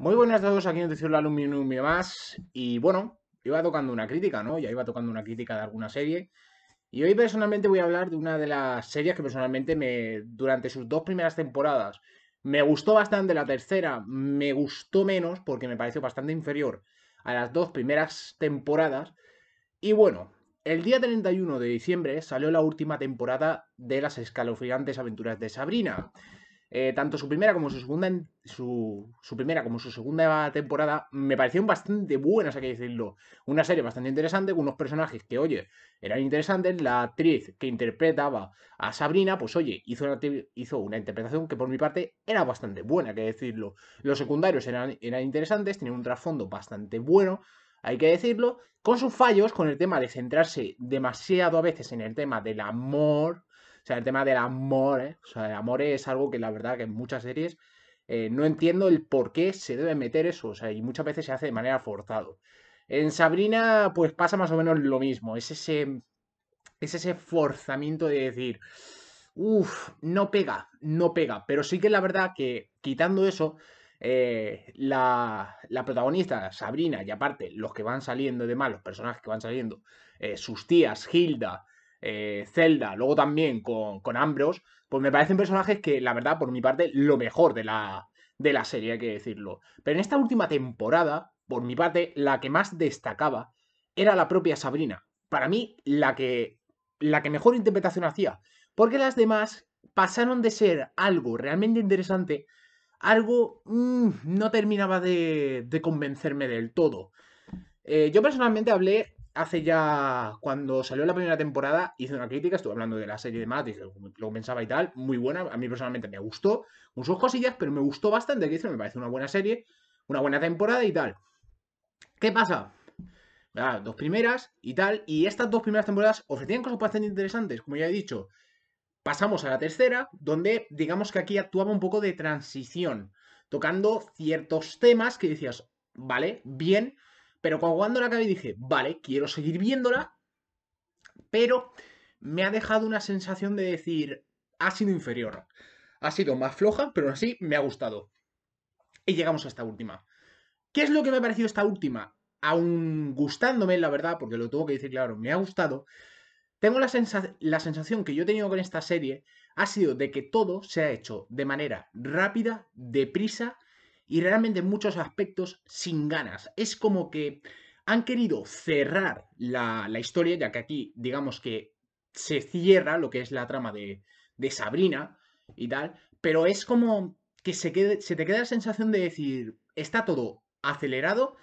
Muy buenas a todos, aquí en la Aluminum y más. Y bueno, iba tocando una crítica, ¿no? Ya iba tocando una crítica de alguna serie. Y hoy personalmente voy a hablar de una de las series que personalmente me, durante sus dos primeras temporadas, me gustó bastante. La tercera me gustó menos porque me pareció bastante inferior a las dos primeras temporadas. Y bueno, el día 31 de diciembre salió la última temporada de las escalofriantes aventuras de Sabrina. Eh, tanto su primera como su segunda su, su, primera como su segunda temporada me parecieron bastante buenas, hay que decirlo. Una serie bastante interesante, con unos personajes que, oye, eran interesantes. La actriz que interpretaba a Sabrina, pues oye, hizo una, hizo una interpretación que por mi parte era bastante buena, hay que decirlo. Los secundarios eran, eran interesantes, tenían un trasfondo bastante bueno hay que decirlo, con sus fallos, con el tema de centrarse demasiado a veces en el tema del amor, sea, el tema del amor, ¿eh? O sea, el amor es algo que la verdad que en muchas series eh, no entiendo el por qué se debe meter eso, o sea, y muchas veces se hace de manera forzado. En Sabrina, pues pasa más o menos lo mismo, es ese, es ese forzamiento de decir, uff, no pega, no pega, pero sí que la verdad que quitando eso, eh, la, protagonista, Sabrina, y aparte los que van saliendo de malos, personajes que van saliendo, eh, sus tías, Hilda, eh, Zelda, luego también con, con Ambrose, pues me parecen personajes que, la verdad, por mi parte, lo mejor de la, de la serie, hay que decirlo. Pero en esta última temporada, por mi parte, la que más destacaba era la propia Sabrina. Para mí, la que, la que mejor interpretación hacía. Porque las demás pasaron de ser algo realmente interesante, algo mm, no terminaba de, convencerme del todo. Eh, yo personalmente hablé hace ya, cuando salió la primera temporada, hice una crítica, estuve hablando de la serie de Matrix, lo pensaba y tal, muy buena, a mí personalmente me gustó, con sus cosillas, pero me gustó bastante, que me parece una buena serie, una buena temporada y tal. ¿Qué pasa? Ah, dos primeras y tal, y estas dos primeras temporadas ofrecían cosas bastante interesantes, como ya he dicho. Pasamos a la tercera, donde digamos que aquí actuaba un poco de transición, tocando ciertos temas que decías, vale, bien, pero cuando la acabé dije, vale, quiero seguir viéndola, pero me ha dejado una sensación de decir, ha sido inferior. Ha sido más floja, pero aún así me ha gustado. Y llegamos a esta última. ¿Qué es lo que me ha parecido esta última? Aún gustándome, la verdad, porque lo tengo que decir claro, me ha gustado. Tengo la, la sensación que yo he tenido con esta serie ha sido de que todo se ha hecho de manera rápida, deprisa y realmente en muchos aspectos sin ganas. Es como que han querido cerrar la, historia, ya que aquí digamos que se cierra lo que es la trama de, Sabrina y tal, pero es como que se, se te queda la sensación de decir, está todo acelerado,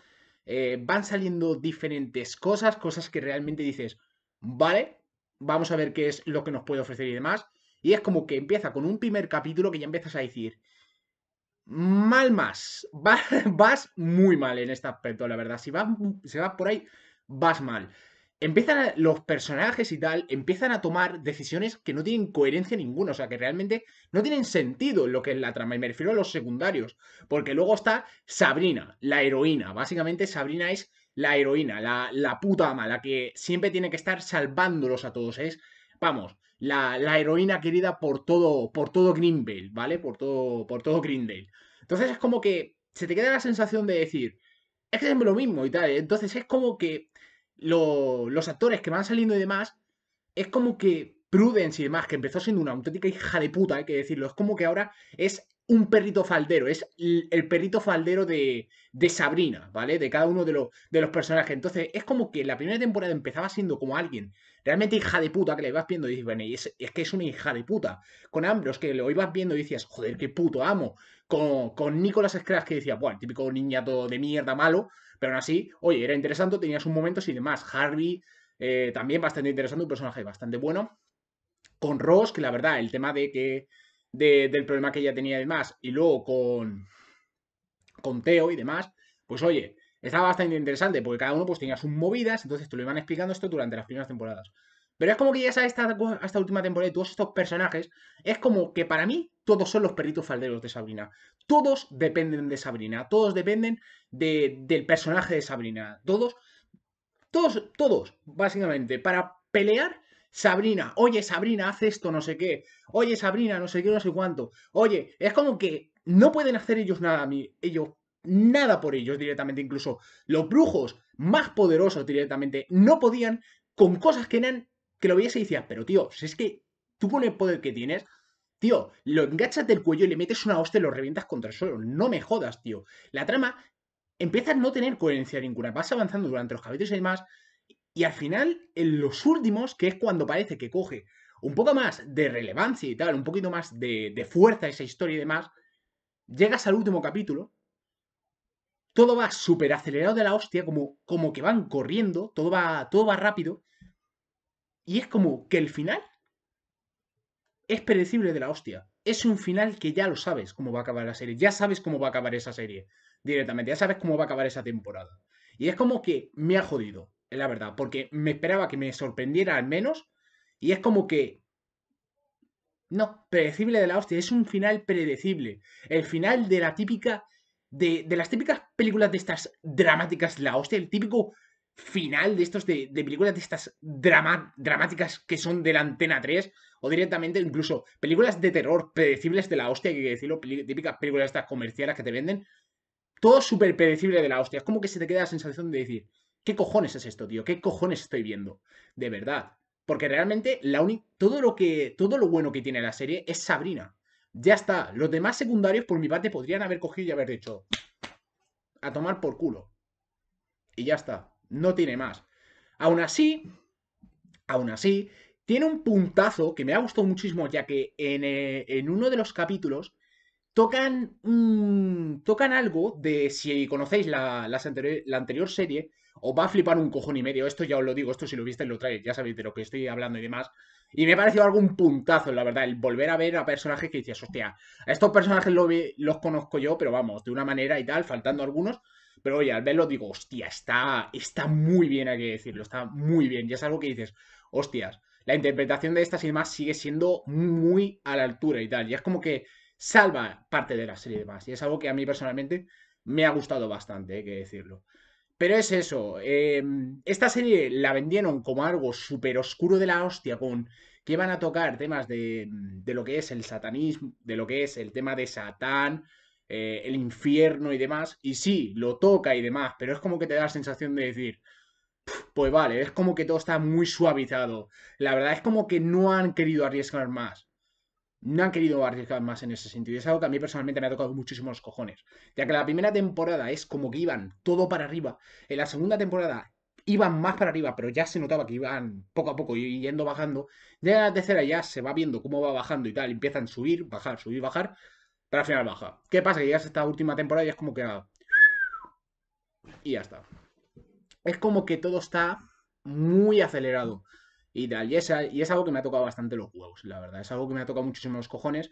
eh, van saliendo diferentes cosas, cosas que realmente dices, vale, vamos a ver qué es lo que nos puede ofrecer y demás. Y es como que empieza con un primer capítulo que ya empiezas a decir, mal más. vas muy mal en este aspecto, la verdad. Si vas, va por ahí, vas mal. Empiezan los personajes y tal, empiezan a tomar decisiones que no tienen coherencia ninguna, o sea, que realmente no tienen sentido lo que es la trama, y me refiero a los secundarios, porque luego está Sabrina, la heroína, básicamente Sabrina es la heroína, la, la puta ama, la que siempre tiene que estar salvándolos a todos, es, vamos, la, heroína querida por todo, por todo ¿vale? Por todo, por todo Greendale. Entonces es como que se te queda la sensación de decir, es que es lo mismo y tal. ¿eh? Entonces es como que los actores que van saliendo y demás, es como que Prudence y demás, que empezó siendo una auténtica hija de puta, hay que decirlo, es como que ahora es un perrito faldero, es el perrito faldero de, de Sabrina, ¿vale? De cada uno de, los, de los personajes. Entonces, es como que la primera temporada empezaba siendo como alguien realmente hija de puta que le ibas viendo y dices, bueno, es, que es una hija de puta. Con Ambrose que lo ibas viendo y decías, joder, qué puto amo. Con, con Nicolas Scratch que decía, bueno, típico niñato de mierda malo, pero aún así, oye, era interesante, tenías un momento y demás. Harvey, eh, también bastante interesante, un personaje bastante bueno. Con Ross, que la verdad, el tema de que del problema que ella tenía y demás, y luego con, con Teo y demás, pues oye, estaba bastante interesante porque cada uno pues tenía sus movidas, entonces te lo iban explicando esto durante las primeras temporadas. Pero es como que ya sabes, esta, esta última temporada y todos estos personajes, es como que para mí todos son los perritos falderos de Sabrina. Todos dependen de Sabrina, todos dependen del personaje de Sabrina. Todos, todos, todos, básicamente, para pelear Sabrina, oye Sabrina, haz esto, no sé qué, oye Sabrina, no sé qué, no sé cuánto, oye, es como que no pueden hacer ellos nada a mí, ellos nada por ellos directamente. Incluso los brujos más poderosos directamente no podían con cosas que eran que lo veías y decías, pero tío, si es que tú con el poder que tienes, tío, lo enganchas del cuello y le metes una hostia y lo revientas contra el suelo. No me jodas, tío. La trama empieza a no tener coherencia ninguna. Vas avanzando durante los capítulos y demás. Y al final, en los últimos, que es cuando parece que coge un poco más de relevancia y tal, un poquito más de, de fuerza esa historia y demás, llegas al último capítulo todo va súper acelerado de la hostia, como, como que van corriendo, todo va, todo va rápido. Y es como que el final es predecible de la hostia. Es un final que ya lo sabes cómo va a acabar la serie, ya sabes cómo va a acabar esa serie directamente, ya sabes cómo va a acabar esa temporada. Y es como que me ha jodido, la verdad, porque me esperaba que me sorprendiera al menos, y es como que... No, predecible de la hostia, es un final predecible. El final de la típica de, las típicas películas de estas dramáticas, la hostia, el típico final de estos de, películas de estas dramáticas que son de la antena 3 o directamente incluso películas de terror predecibles de la hostia, hay que decirlo, típicas películas estas comerciales que te venden, todo súper predecible de la hostia. Es como que se te queda la sensación de decir, ¿qué cojones es esto, tío? ¿Qué cojones estoy viendo? De verdad. Porque realmente la uni todo lo que todo lo bueno que tiene la serie es Sabrina. Ya está. Los demás secundarios, por mi parte, podrían haber cogido y haber dicho a tomar por culo. Y ya está. No tiene más. Aún así, aún así, tiene un puntazo que me ha gustado muchísimo, ya que en, eh, en uno de los capítulos tocan, tocan algo de, si conocéis la, la anterior serie, os va a flipar un cojón y medio. Esto ya os lo digo, esto si lo visteis lo traéis, ya sabéis de lo que estoy hablando y demás. Y me ha parecido algo un puntazo, la verdad, el volver a ver a personajes que dices, hostia, a estos personajes los, los conozco yo, pero vamos, de una manera y tal, faltando algunos. Pero oye, al verlos digo, hostia, está, está muy bien, hay que decirlo, está muy bien. Y es algo que dices, hostias, la interpretación de estas y demás sigue siendo muy a la altura y tal. Y es como que salva parte de la serie y demás. Y es algo que a mí personalmente me ha gustado bastante, hay que decirlo. Pero es eso. Em, esta serie la vendieron como algo súper oscuro de la hostia, con que van a tocar temas mm, de, lo que es el satanismo, de lo que es el tema de Satán, eh, el infierno y demás. Y sí, lo toca y demás, pero es como que te da la sensación de decir, pues vale, es como que todo está muy suavizado. La verdad es como que no han querido arriesgar más no han querido arriesgar más en ese sentido. Y es algo que a mí personalmente me ha tocado muchísimo los cojones. Ya que la primera temporada es como que iban todo para arriba. En la segunda temporada iban más para arriba, pero ya se notaba que iban poco a poco yendo bajando. Ya en la tercera ya se va viendo cómo va bajando y tal. Empiezan a subir, bajar, subir, bajar. Pero al final baja. ¿Qué pasa? Que llegas a esta última temporada y es como que... Y ya está. Es como que todo está muy acelerado y Y es, algo que me ha tocado bastante los huevos, la verdad. Es algo que me ha tocado muchísimo los cojones,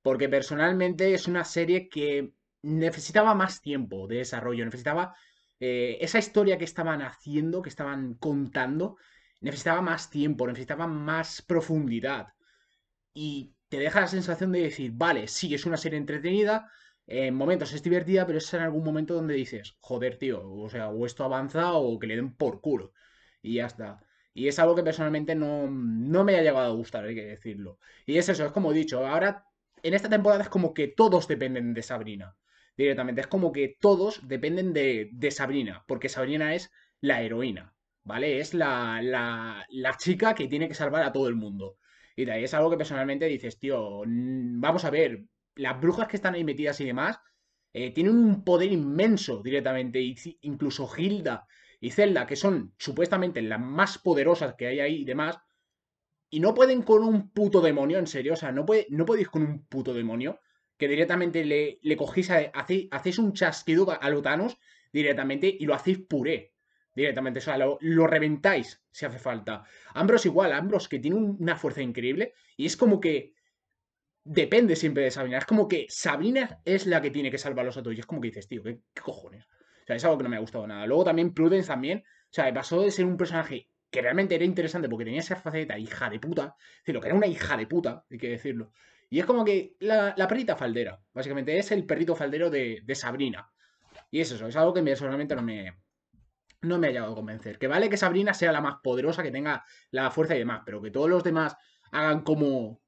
porque personalmente es una serie que necesitaba más tiempo de desarrollo, necesitaba eh, esa historia que estaban haciendo, que estaban contando, necesitaba más tiempo, necesitaba más profundidad. Y te deja la sensación de decir, vale, sí, es una serie entretenida, en momentos es divertida, pero es en algún momento donde dices, joder, tío, o sea, o esto avanza o que le den por culo. Y ya está. Y es algo que personalmente no, me ha llegado a gustar, hay que decirlo. Y es eso, es como he dicho, ahora en esta temporada es como que todos dependen de Sabrina directamente. Es como que todos dependen de, Sabrina, porque Sabrina es la heroína, ¿vale? Es la, la, la, chica que tiene que salvar a todo el mundo. Y de ahí es algo que personalmente dices, tío, vamos a ver, las brujas que están ahí metidas y demás, eh, tienen un poder inmenso directamente. Incluso Hilda y Zelda, que son supuestamente las más poderosas que hay ahí y demás, y no pueden con un puto demonio, en serio, o sea, no, podéis con un puto demonio, que directamente le, le cogís, a, hacéis un chasquido a Lotanos directamente y lo hacéis puré. Directamente, o sea, lo, reventáis si hace falta. Ambros igual, Ambros que tiene una fuerza increíble y es como que depende siempre de Sabina. Es como que Sabina es la que tiene que salvarlos a todos. Y es como que dices, tío, qué cojones? O sea, es algo que no me ha gustado nada. Luego también Prudence también, o sea, pasó de ser un personaje que realmente era interesante porque tenía esa faceta hija de puta, es decir, lo que era una hija de puta, hay que decirlo. Y es como que la, perrita faldera, básicamente es el perrito faldero de, Sabrina. Y es eso, es algo que personalmente no me, no me ha llegado a convencer. Que vale que Sabrina sea la más poderosa, que tenga la fuerza y demás, pero que todos los demás hagan como.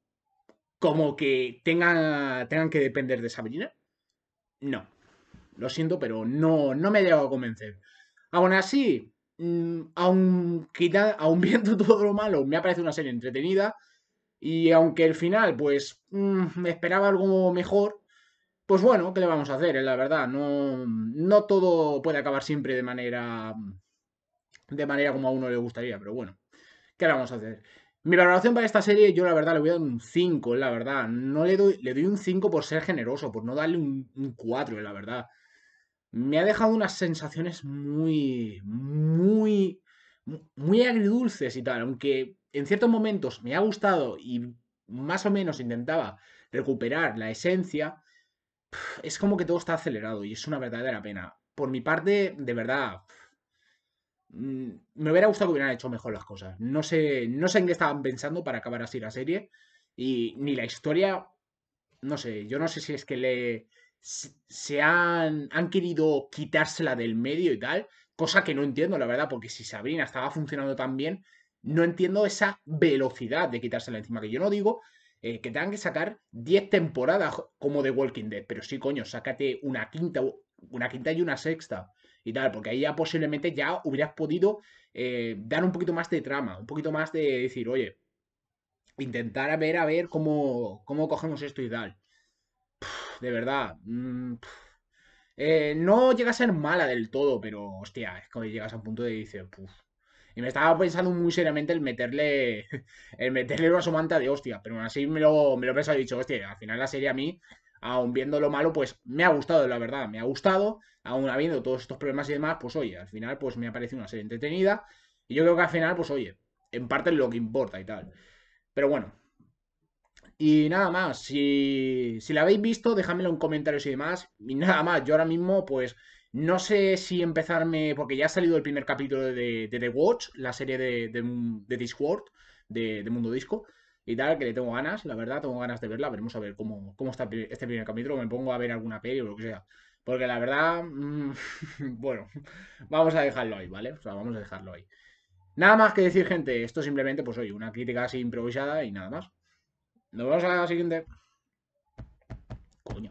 como que tengan, tengan que depender de Sabrina. No. Lo siento, pero no, no me he llegado a convencer. Aún así, mm, aún, viendo todo lo malo, me ha parecido una serie entretenida. Y aunque el final, pues, mm, me esperaba algo mejor, pues bueno, ¿qué le vamos a hacer? La verdad, no, no todo puede acabar siempre de manera, de manera como a uno le gustaría, pero bueno, ¿qué le vamos a hacer? Mi valoración para esta serie, yo la verdad le voy a dar un 5, la verdad. No le doy, le doy un 5 por ser generoso, por no darle un, un 4, la verdad me ha dejado unas sensaciones muy, muy, muy agridulces y tal, aunque en ciertos momentos me ha gustado y más o menos intentaba recuperar la esencia, es como que todo está acelerado y es una verdadera pena. Por mi parte, de verdad, mm, me hubiera gustado que hubieran hecho mejor las cosas. No sé, no sé en qué estaban pensando para acabar así la serie y ni la historia, no sé, yo no sé si es que le se han, han querido quitársela del medio y tal, cosa que no entiendo, la verdad, porque si Sabrina estaba funcionando tan bien, no entiendo esa velocidad de quitársela encima, que yo no digo eh, que tengan que sacar 10 temporadas como de Walking Dead, pero sí, coño, sácate una quinta, una quinta y una sexta y tal, porque ahí ya posiblemente ya hubieras podido eh, dar un poquito más de trama, un poquito más de decir, oye, intentar a ver, a ver cómo, cómo cogemos esto y tal de verdad. Mm, eh, no llega a ser mala del todo, pero hostia, es cuando llegas a un punto de dices, Y me estaba pensando muy seriamente el meterle el meterle una somanta de hostia, pero aún así me lo, me lo he pensado y dicho, hostia, al final la serie a mí, aún viendo lo malo, pues me ha gustado, la verdad, me ha gustado, aún habiendo todos estos problemas y demás, pues oye, al final pues me ha parecido una serie entretenida y yo creo que al final, pues oye, en parte es lo que importa y tal. Pero bueno, y nada más, si, la habéis visto, dejadmelo en comentarios y demás. Y nada más, yo ahora mismo pues no sé si empezarme, porque ya ha salido el primer capítulo de, The Watch, la serie de, Discord, de, Mundo Disco, y tal, que le tengo ganas, la verdad, tengo ganas de verla. Veremos a ver cómo, cómo está este primer capítulo, me pongo a ver alguna peli o lo que sea. Porque la verdad, mm, bueno, vamos a dejarlo ahí, ¿vale? O sea, vamos a dejarlo ahí. Nada más que decir, gente, esto simplemente, pues oye, una crítica así improvisada y nada más. Nos vemos a la siguiente. Coño.